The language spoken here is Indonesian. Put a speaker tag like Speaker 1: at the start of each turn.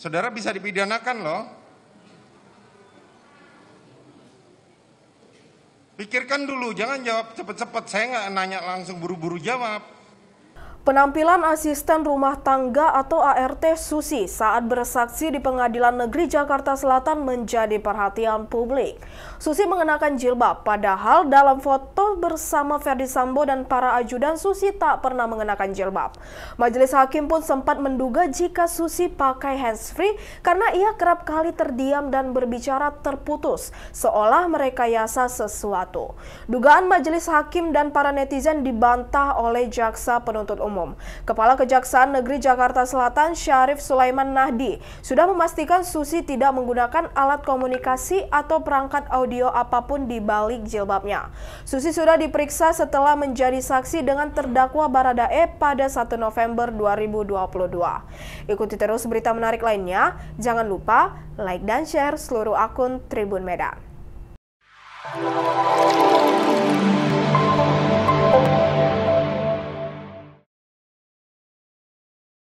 Speaker 1: Saudara bisa dipidanakan loh. Pikirkan dulu, jangan jawab cepat-cepat. Saya nggak nanya langsung buru-buru jawab.
Speaker 2: Penampilan asisten rumah tangga atau ART Susi saat bersaksi di Pengadilan Negeri Jakarta Selatan menjadi perhatian publik. Susi mengenakan jilbab, padahal dalam foto bersama Ferdi Sambo dan para ajudan Susi tak pernah mengenakan jilbab. Majelis Hakim pun sempat menduga jika Susi pakai handsfree karena ia kerap kali terdiam dan berbicara terputus, seolah merekayasa sesuatu. Dugaan Majelis Hakim dan para netizen dibantah oleh Jaksa Penuntut Umum Umum. Kepala Kejaksaan Negeri Jakarta Selatan Syarif Sulaiman Nahdi sudah memastikan Susi tidak menggunakan alat komunikasi atau perangkat audio apapun di balik jilbabnya. Susi sudah diperiksa setelah menjadi saksi dengan terdakwa Baradae pada 1 November 2022. Ikuti terus berita menarik lainnya. Jangan lupa like dan share seluruh akun Tribun Medan.